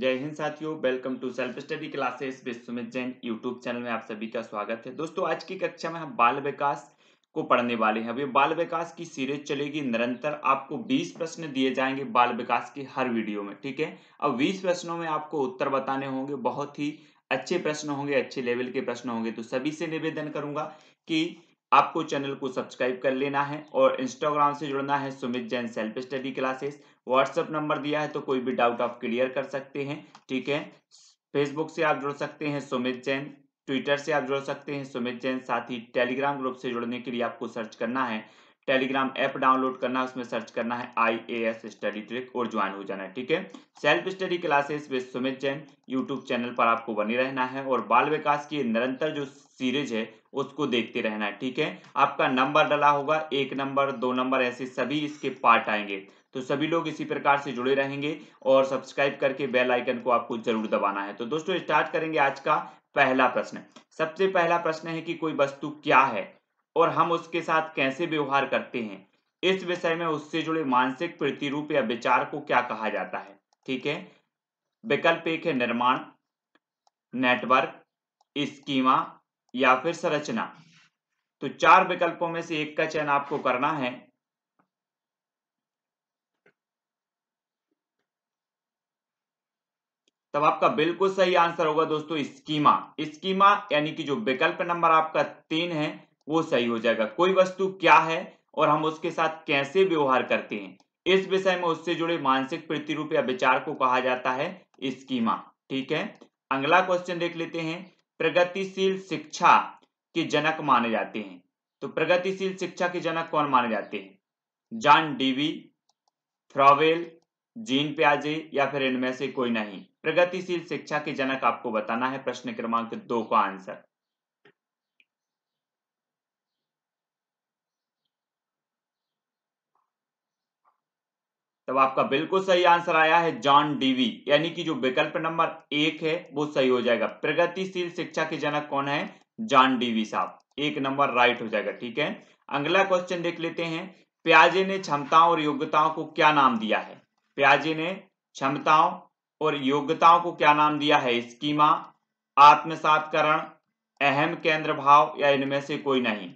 जय हिंद साथियों welcome to self study classes Vishwamit Jain YouTube channel में आप सभी का स्वागत है दोस्तों आज की कक्षा में हम बाल विकास को पढ़ने वाले हैं अभी बाल विकास की सीरीज चलेगी निरंतर आपको 20 प्रश्न दिए जाएंगे बाल विकास के हर वीडियो में ठीक है अब 20 प्रश्नों में आपको उत्तर बताने होंगे बहुत ही अच्छे प्रश्न होंगे अच्छे लेवल के प्रश्न होंगे तो सभी से निवेदन करूंगा कि आपको चैनल को सब्सक्राइब कर लेना है और इंस्टाग्राम से जुड़ना है Sumit Jain self study classes WhatsApp number दिया है तो कोई भी डाउट आप क्लियर कर सकते हैं ठीक है फेसबुक से आप जुड़ सकते हैं सुमित जैन ट्विटर से आप जुड़ सकते हैं सुमित जैन साथ ही टेलीग्राम ग्रुप से जुड़ने के लिए आपको सर्च करना है टेलीग्राम ऐप डाउनलोड करना उसमें सर्च करना है I A S study trick और ज्वाइन हो जाना है ठीक है self study classes with Sumit Jain YouTube channel पर आपको बने रहना है और बाल विकास की निरंतर जो सीरीज है उसको देखते रहना है ठीक है आपका नंबर डला होगा एक नंबर दो नंबर ऐसे सभी इसके पार्ट आएंगे तो सभी लोग इसी प्रकार से जुड़े रहेंगे और सब्सक्राइब करके बेल आइकन को आपको जरूर दबाना है तो दोस्तों स्टार्ट करेंगे आज का पहला प्रश्न सबसे पहला प्रश्न है कि कोई वस्तु क्या है और हम उसके साथ कैसे व्यवहार करते हैं इस विषय में उससे जुड़े मानसिक प्रतिरूप या विचार को क्या कहा जाता है ठीक है विकल्प एक है निर्माण नेटवर्क स्कीमा या फिर संरचना तो चार विकल्पों में से एक का चयन आपको करना है तब आपका बिल्कुल सही आंसर होगा दोस्तों स्कीमा स्कीमा यानी कि जो विकल्प नंबर आपका तीन है वो सही हो जाएगा कोई वस्तु क्या है और हम उसके साथ कैसे व्यवहार करते हैं इस विषय में उससे जुड़े मानसिक प्रतिरूप या विचार को कहा जाता है स्कीमा ठीक है अगला क्वेश्चन देख लेते हैं प्रगतिशील शिक्षा के जनक माने जाते हैं तो प्रगतिशील शिक्षा के जनक कौन माने जाते हैं जॉन डीवी फ्रॉवेल जीन प्याजे या फिर इनमें से कोई नहीं प्रगतिशील शिक्षा के जनक आपको बताना है प्रश्न क्रमांक दो का आंसर तब आपका बिल्कुल सही आंसर आया है जॉन डीवी यानी कि जो विकल्प नंबर एक है वो सही हो जाएगा प्रगतिशील शिक्षा के जनक कौन है जॉन डीवी साहब एक नंबर राइट हो जाएगा ठीक है अगला क्वेश्चन देख लेते हैं प्याजे ने क्षमताओं और योग्यताओं को क्या नाम दिया है प्याजे ने क्षमताओं और योग्यताओं को क्या नाम दिया है स्कीमा आत्मसातकरण अहम केंद्र भाव या इनमें से कोई नहीं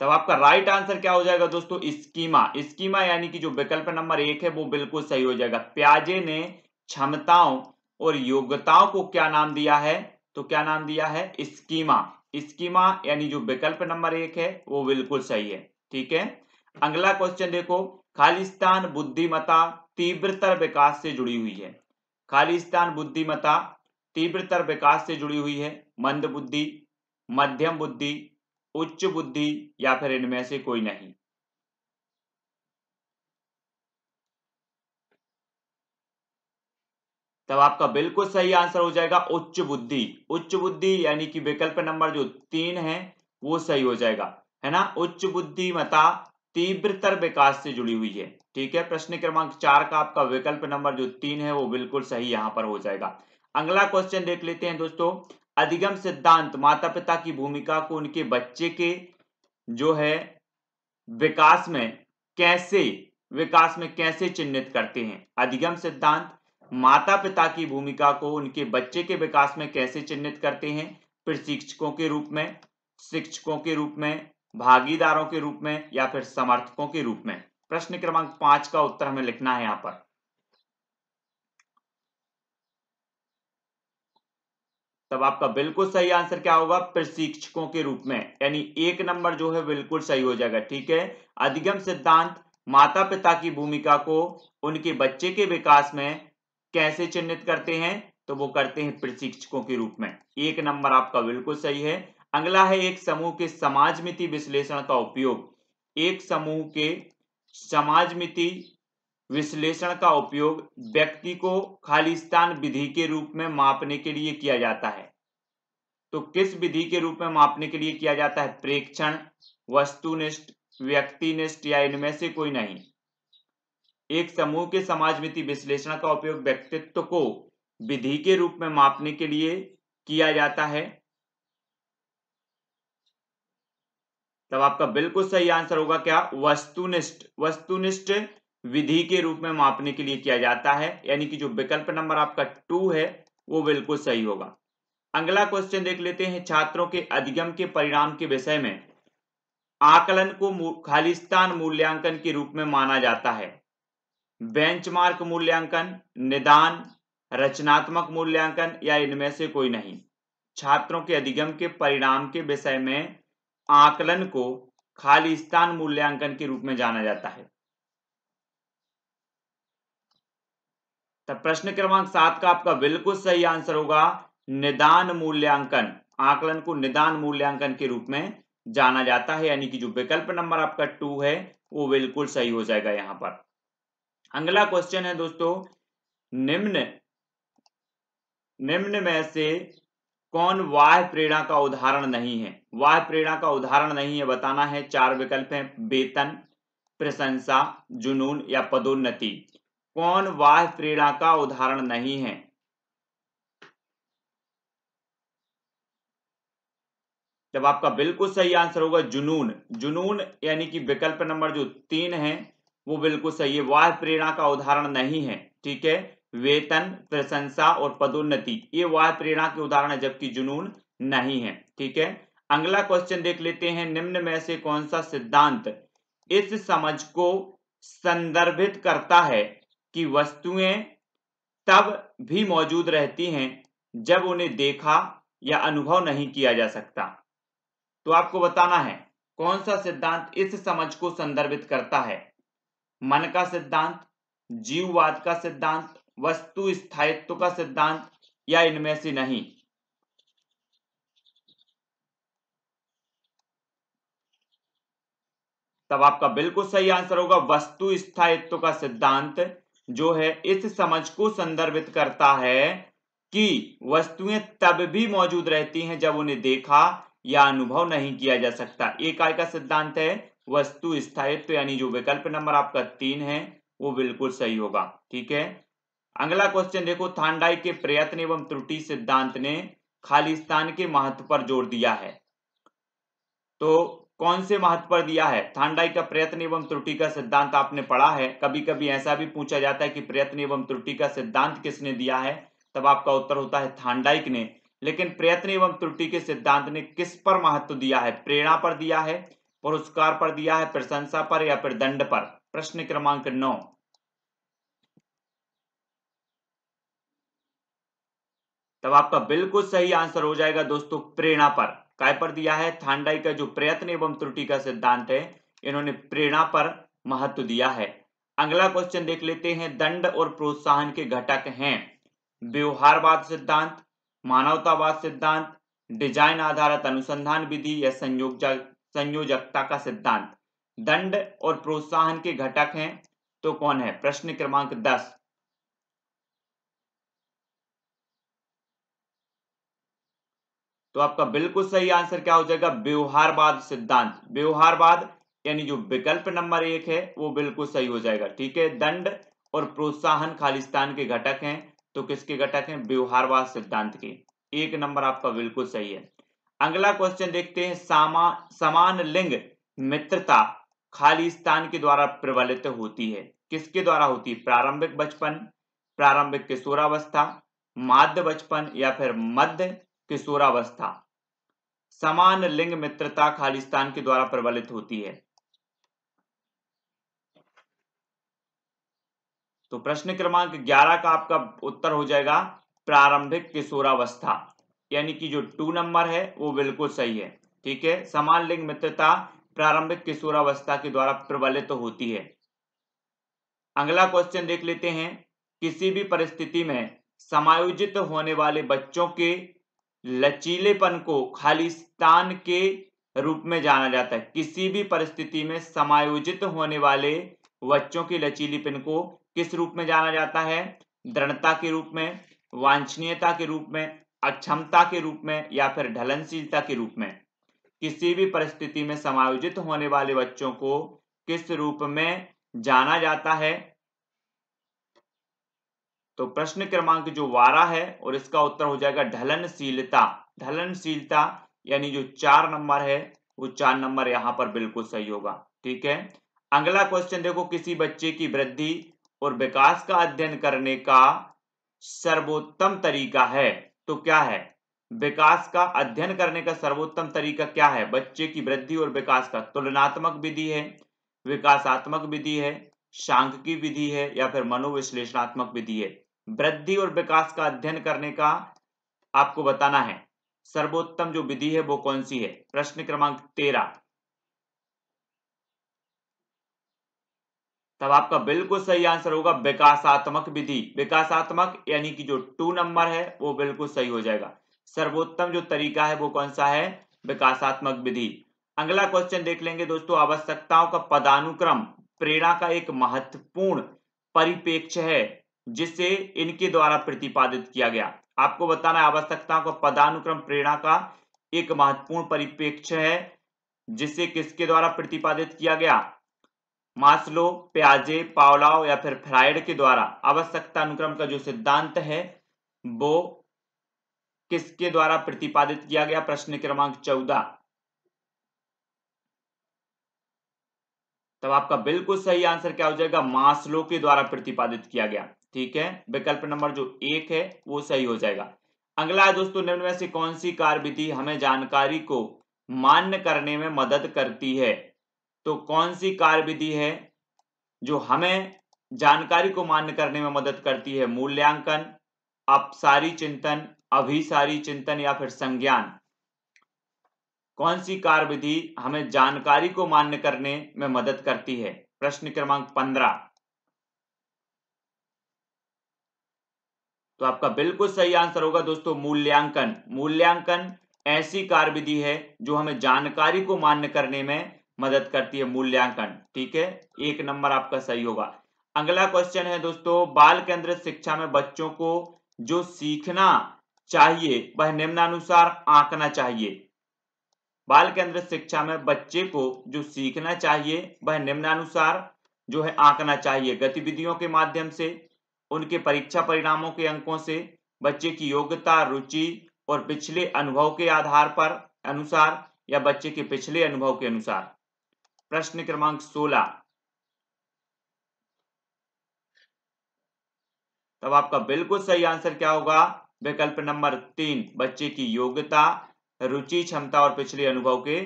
तब आपका राइट आंसर क्या हो जाएगा दोस्तों स्कीमा स्कीमा यानी कि जो विकल्प नंबर एक है वो बिल्कुल सही हो जाएगा प्याजे ने क्षमताओं और योग्यताओं को क्या नाम दिया है तो क्या नाम दिया है स्कीमा स्कीमा यानी जो विकल्प नंबर एक है वो बिल्कुल सही है ठीक है अगला क्वेश्चन देखो खालिस्तान बुद्धिमता तीव्रतर विकास से जुड़ी हुई है खालिस्तान बुद्धिमता तीव्रतर विकास से जुड़ी हुई है मंद बुद्धि मध्यम बुद्धि उच्च बुद्धि या फिर इनमें से कोई नहीं तब आपका बिल्कुल सही आंसर हो जाएगा उच्च बुद्धि उच्च बुद्धि यानी कि विकल्प नंबर जो तीन है वो सही हो जाएगा है ना उच्च बुद्धि मता तीव्रतर विकास से जुड़ी हुई है ठीक है प्रश्न क्रमांक चार का आपका विकल्प नंबर जो तीन है वो बिल्कुल सही यहां पर हो जाएगा अगला क्वेश्चन देख लेते हैं दोस्तों अधिगम सिद्धांत माता पिता की भूमिका को उनके बच्चे के जो है विकास में कैसे विकास में कैसे चिन्हित करते हैं अधिगम सिद्धांत माता पिता की भूमिका को उनके बच्चे के विकास में कैसे चिन्हित करते हैं प्रशिक्षकों के रूप में शिक्षकों के रूप में भागीदारों के रूप में या फिर समर्थकों के रूप में प्रश्न क्रमांक पांच का उत्तर हमें लिखना है यहां पर तब आपका बिल्कुल सही आंसर क्या होगा प्रशिक्षकों के रूप में यानी एक नंबर जो है बिल्कुल सही हो जाएगा ठीक है अधिगम सिद्धांत माता पिता की भूमिका को उनके बच्चे के विकास में कैसे चिन्हित करते हैं तो वो करते हैं प्रशिक्षकों के रूप में एक नंबर आपका बिल्कुल सही है अगला है एक समूह के समाजमिति विश्लेषण का उपयोग एक समूह के समाजमिति विश्लेषण का उपयोग व्यक्ति को खालिस्तान विधि के रूप में मापने के लिए किया जाता है तो किस विधि के रूप में मापने के लिए किया जाता है प्रेक्षण वस्तुनिष्ठ व्यक्तिनिष्ठ या इनमें से कोई नहीं एक समूह के समाज मिति विश्लेषण का उपयोग व्यक्तित्व को विधि के रूप में मापने के लिए किया जाता है तब आपका बिल्कुल सही आंसर होगा क्या वस्तुनिष्ठ वस्तुनिष्ठ विधि के रूप में मापने के लिए किया जाता है यानी कि जो विकल्प नंबर आपका टू है वो बिल्कुल सही होगा अगला क्वेश्चन देख लेते हैं छात्रों के अधिगम के परिणाम के विषय में आकलन को खालिस्तान मूल्यांकन के रूप में माना जाता है बेंचमार्क मूल्यांकन निदान रचनात्मक मूल्यांकन या इनमें से कोई नहीं छात्रों के अधिगम के परिणाम के विषय में आकलन को खालिस्तान मूल्यांकन के रूप में जाना जाता है तो प्रश्न क्रमांक सात का आपका बिल्कुल सही आंसर होगा निदान मूल्यांकन आकलन को निदान मूल्यांकन के रूप में जाना जाता है यानी कि जो विकल्प नंबर आपका टू है वो बिल्कुल सही हो जाएगा यहां पर अगला क्वेश्चन है दोस्तों निम्न निम्न में से कौन वाह प्रेरणा का उदाहरण नहीं है वाह प्रेरणा का उदाहरण नहीं है बताना है चार विकल्प हैं वेतन प्रशंसा जुनून या पदोन्नति कौन वाह क्रीड़ा का उदाहरण नहीं है जब आपका बिल्कुल सही आंसर होगा जुनून जुनून यानी कि विकल्प नंबर जो तीन है वो बिल्कुल सही है वाह प्रेरणा का उदाहरण नहीं है ठीक है वेतन प्रशंसा और पदोन्नति ये वाह प्रेरणा के उदाहरण है जबकि जुनून नहीं है ठीक है अगला क्वेश्चन देख लेते हैं निम्न में से कौन सा सिद्धांत इस समझ को संदर्भित करता है की वस्तुएं तब भी मौजूद रहती हैं जब उन्हें देखा या अनुभव नहीं किया जा सकता तो आपको बताना है कौन सा सिद्धांत इस समझ को संदर्भित करता है मन का सिद्धांत जीववाद का सिद्धांत वस्तु स्थायित्व का सिद्धांत या इनमें से नहीं तब आपका बिल्कुल सही आंसर होगा वस्तु स्थायित्व का सिद्धांत जो है इस समझ को संदर्भित करता है कि वस्तुएं तब भी मौजूद रहती हैं जब उन्हें देखा या अनुभव नहीं किया जा सकता एक आय का सिद्धांत है वस्तु स्थायित्व यानी जो विकल्प नंबर आपका तीन है वो बिल्कुल सही होगा ठीक है अगला क्वेश्चन देखो थांडाई के प्रयत्न एवं त्रुटि सिद्धांत ने खालिस्तान के महत्व पर जोर दिया है तो कौन से महत्व पर दिया है थांडाई का प्रयत्न एवं त्रुटि का सिद्धांत आपने पढ़ा है कभी कभी ऐसा भी पूछा जाता है कि प्रयत्न एवं त्रुटि का सिद्धांत किसने दिया है तब आपका उत्तर होता है थांडाइक ने लेकिन प्रयत्न एवं त्रुटि के सिद्धांत ने किस पर महत्व दिया है प्रेरणा पर दिया है पुरस्कार पर दिया है प्रशंसा पर या फिर दंड पर प्रश्न क्रमांक नौ तब आपका बिल्कुल सही आंसर हो जाएगा दोस्तों प्रेरणा पर काय पर दिया है थांडाई का जो प्रयत्न एवं त्रुटि का सिद्धांत है इन्होंने प्रेरणा पर महत्व दिया है अगला क्वेश्चन देख लेते हैं दंड और प्रोत्साहन के घटक हैं व्यवहारवाद सिद्धांत मानवतावाद सिद्धांत डिजाइन आधारित अनुसंधान विधि या संयोजक संयोजकता का सिद्धांत दंड और प्रोत्साहन के घटक हैं तो कौन है प्रश्न क्रमांक दस तो आपका बिल्कुल सही आंसर क्या हो जाएगा व्यवहारवाद सिद्धांत व्यवहारवाद यानी जो विकल्प नंबर एक है वो बिल्कुल सही हो जाएगा ठीक है दंड और प्रोत्साहन खालिस्तान के घटक हैं तो किसके घटक हैं व्यवहारवाद सिद्धांत के एक नंबर आपका बिल्कुल सही है अगला क्वेश्चन देखते हैं सामा समान लिंग मित्रता खालिस्तान के द्वारा प्रबलित होती है किसके द्वारा होती है प्रारंभिक बचपन प्रारंभिक किशोरावस्था माध्य बचपन या फिर मध्य किशोरावस्था समान लिंग मित्रता खालिस्तान के द्वारा प्रबलित होती है तो प्रश्न क्रमांक 11 का आपका उत्तर हो जाएगा प्रारंभिक किशोरावस्था यानी कि जो टू नंबर है वो बिल्कुल सही है ठीक है समान लिंग मित्रता प्रारंभिक किशोरावस्था के द्वारा प्रबलित तो होती है अगला क्वेश्चन देख लेते हैं किसी भी परिस्थिति में समायोजित होने वाले बच्चों के लचीलेपन को खालिस्तान के रूप में जाना जाता है किसी भी परिस्थिति में समायोजित होने वाले बच्चों की लचीलीपन को किस रूप में जाना जाता है दृढ़ता के रूप में वांछनीयता के रूप में अक्षमता के रूप में या फिर ढलनशीलता के रूप में किसी भी परिस्थिति में समायोजित होने वाले बच्चों को किस रूप में जाना जाता है तो प्रश्न क्रमांक जो वारा है और इसका उत्तर हो जाएगा ढलनशीलता ढलनशीलता यानी जो चार नंबर है वो चार नंबर यहाँ पर बिल्कुल सही होगा ठीक है अगला क्वेश्चन देखो किसी बच्चे की वृद्धि और विकास का अध्ययन करने का सर्वोत्तम तरीका है तो क्या है विकास का अध्ययन करने का सर्वोत्तम तरीका क्या है बच्चे की वृद्धि और विकास का तुलनात्मक विधि है विकासात्मक विधि है की विधि है या फिर मनोविश्लेषणात्मक विधि है वृद्धि और विकास का अध्ययन करने का आपको बताना है सर्वोत्तम जो विधि है वो कौन सी है प्रश्न क्रमांक तेरह तब आपका बिल्कुल सही आंसर होगा विकासात्मक विधि विकासात्मक यानी कि जो टू नंबर है वो बिल्कुल सही हो जाएगा सर्वोत्तम जो तरीका है वो कौन सा है विकासात्मक विधि अगला क्वेश्चन देख लेंगे दोस्तों आवश्यकताओं का पदानुक्रम प्रेरणा का एक महत्वपूर्ण परिपेक्ष है जिसे इनके द्वारा प्रतिपादित किया गया आपको बताना आवश्यकता को पदानुक्रम प्रेरणा का एक महत्वपूर्ण परिप्रेक्ष्य है जिसे किसके द्वारा प्रतिपादित किया गया मास्लो प्याजे पावलाव या फिर फ्राइड के द्वारा आवश्यकता अनुक्रम का जो सिद्धांत है वो किसके द्वारा प्रतिपादित किया गया प्रश्न क्रमांक चौदह तब आपका बिल्कुल सही आंसर क्या हो जाएगा मास्लो के द्वारा प्रतिपादित किया गया ठीक है विकल्प नंबर जो एक है वो सही हो जाएगा अगला दोस्तों निम्न में से कौन सी कार्य विधि हमें जानकारी को मान्य करने में मदद करती है तो कौन सी कार्य विधि है जो हमें जानकारी को मान्य करने में मदद करती है मूल्यांकन अपसारी चिंतन अभिसारी चिंतन या फिर संज्ञान कौन सी कार्य विधि हमें जानकारी को मान्य करने में मदद करती है प्रश्न क्रमांक पंद्रह तो आपका बिल्कुल सही आंसर होगा दोस्तों मूल्यांकन मूल्यांकन ऐसी कार्यविधि है जो हमें जानकारी को मान्य करने में मदद करती है मूल्यांकन ठीक है एक नंबर आपका सही होगा अगला क्वेश्चन है दोस्तों बाल केंद्रित शिक्षा में बच्चों को जो सीखना चाहिए वह निम्नानुसार आंकना चाहिए बाल केंद्रित शिक्षा में बच्चे को जो सीखना चाहिए वह निम्नानुसार जो है आंकना चाहिए गतिविधियों के माध्यम से उनके परीक्षा परिणामों के अंकों से बच्चे की योग्यता रुचि और पिछले अनुभव के आधार पर अनुसार या बच्चे के पिछले अनुभव के अनुसार प्रश्न क्रमांक 16 तब आपका बिल्कुल सही आंसर क्या होगा विकल्प नंबर तीन बच्चे की योग्यता रुचि क्षमता और पिछले अनुभव के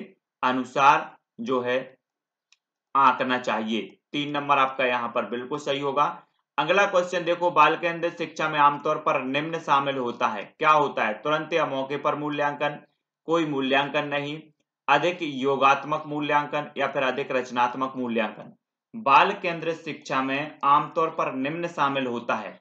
अनुसार जो है आंकना चाहिए तीन नंबर आपका यहां पर बिल्कुल सही होगा अगला क्वेश्चन देखो बाल केंद्रित शिक्षा में आमतौर पर निम्न शामिल होता है क्या होता है तुरंत या मौके पर मूल्यांकन कोई मूल्यांकन नहीं अधिक योगात्मक मूल्यांकन या फिर अधिक रचनात्मक मूल्यांकन बाल केंद्र शिक्षा में आमतौर पर निम्न शामिल होता है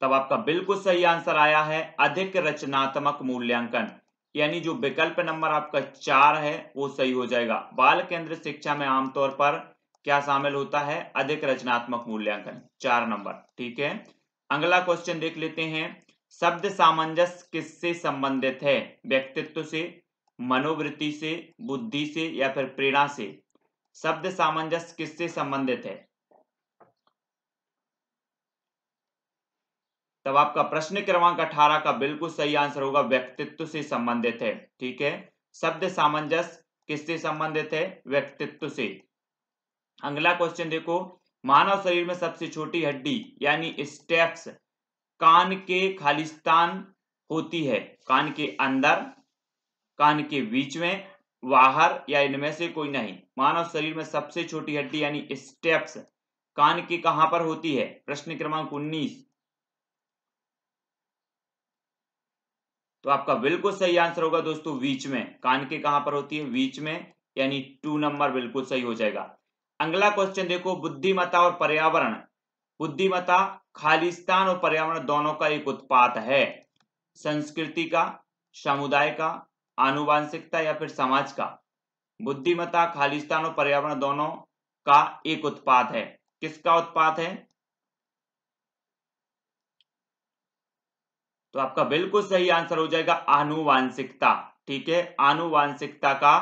तब आपका बिल्कुल सही आंसर आया है अधिक रचनात्मक मूल्यांकन यानी जो विकल्प नंबर आपका चार है वो सही हो जाएगा बाल केंद्रित शिक्षा में आमतौर पर क्या शामिल होता है अधिक रचनात्मक मूल्यांकन चार नंबर ठीक है अगला क्वेश्चन देख लेते हैं शब्द सामंजस्य किससे संबंधित है व्यक्तित्व से मनोवृत्ति से बुद्धि से या फिर प्रेरणा से शब्द सामंजस्य किससे संबंधित है तब आपका प्रश्न क्रमांक अठारह का बिल्कुल सही आंसर होगा व्यक्तित्व से संबंधित है ठीक है शब्द सामंजस्य किससे संबंधित है व्यक्तित्व से अगला क्वेश्चन देखो मानव शरीर में सबसे छोटी हड्डी यानी स्टेप्स कान के खालिस्तान होती है कान के अंदर कान के बीच में बाहर या इनमें से कोई नहीं मानव शरीर में सबसे छोटी हड्डी यानी स्टेप्स कान के कहां पर होती है प्रश्न क्रमांक उन्नीस तो आपका बिल्कुल सही आंसर होगा दोस्तों बीच में कान के कहां पर होती है बीच में यानी टू नंबर बिल्कुल सही हो जाएगा अगला क्वेश्चन देखो बुद्धिमता और पर्यावरण बुद्धिमता खालिस्तान और पर्यावरण दोनों का एक उत्पाद है संस्कृति का समुदाय का आनुवांशिकता या फिर समाज का बुद्धिमता खालिस्तान और पर्यावरण दोनों का एक उत्पाद है किसका उत्पाद है तो आपका बिल्कुल सही आंसर हो जाएगा आनुवांशिकता ठीक है आनुवांशिकता का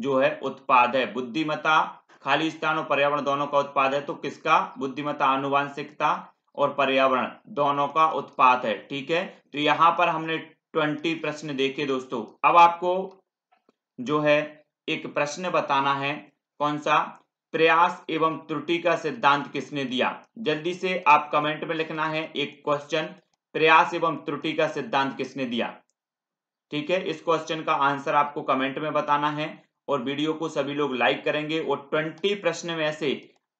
जो है उत्पाद है बुद्धिमता खाली स्थान और पर्यावरण दोनों का उत्पाद है तो किसका बुद्धिमता आनुवांशिकता और पर्यावरण दोनों का उत्पाद है ठीक है तो यहां पर हमने ट्वेंटी प्रश्न देखे दोस्तों अब आपको जो है एक प्रश्न बताना है कौन सा प्रयास एवं त्रुटि का सिद्धांत किसने दिया जल्दी से आप कमेंट में लिखना है एक क्वेश्चन प्रयास एवं त्रुटि का सिद्धांत किसने दिया ठीक है इस क्वेश्चन का आंसर आपको कमेंट में बताना है और वीडियो को सभी लोग लाइक करेंगे और ट्वेंटी प्रश्न में से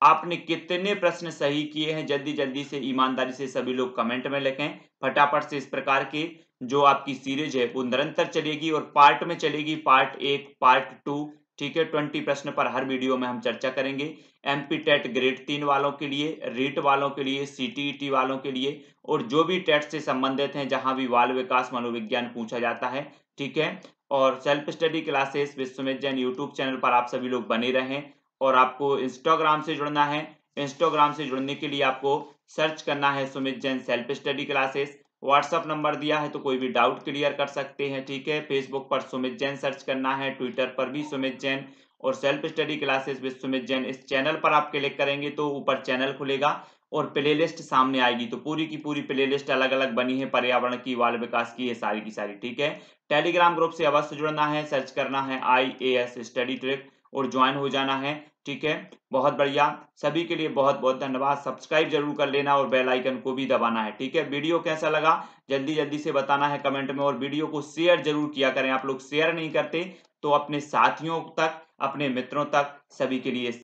आपने कितने प्रश्न सही किए हैं जल्दी जल्दी से ईमानदारी से सभी लोग कमेंट में लिखें फटाफट से इस प्रकार के जो आपकी सीरीज है वो निरंतर चलेगी और पार्ट में चलेगी पार्ट एक पार्ट टू ठीक है ट्वेंटी प्रश्न पर हर वीडियो में हम चर्चा करेंगे एमपी टेट ग्रेड तीन वालों के लिए रीट वालों के लिए सीटीईटी e वालों के लिए और जो भी टेट से संबंधित हैं जहां भी बाल विकास मनोविज्ञान पूछा जाता है ठीक है और self study classes Vishwamit Jain YouTube channel पर आप सभी लोग बने रहें और आपको इंस्टाग्राम से जुड़ना है इंस्टाग्राम से जुड़ने के लिए आपको सर्च करना है Sumit Jain self study classes WhatsApp number दिया है तो कोई भी डाउट क्लियर कर सकते हैं ठीक है फेसबुक पर सुमित जैन सर्च करना है ट्विटर पर भी सुमित जैन और self study classes with Sumit Jain इस चैनल पर आप क्लिक करेंगे तो ऊपर चैनल खुलेगा और प्लेलिस्ट सामने आएगी तो पूरी की पूरी प्लेलिस्ट अलग अलग बनी है पर्यावरण की बाल विकास की है सारी की सारी ठीक है टेलीग्राम ग्रुप से अवश्य जुड़ना है सर्च करना है I A S study trick और ज्वाइन हो जाना है ठीक है बहुत बढ़िया सभी के लिए बहुत बहुत धन्यवाद सब्सक्राइब जरूर कर लेना और बेल आइकन को भी दबाना है ठीक है वीडियो कैसा लगा जल्दी जल्दी से बताना है कमेंट में और वीडियो को शेयर जरूर किया करें आप लोग शेयर नहीं करते तो अपने साथियों तक अपने मित्रों तक सभी के लिए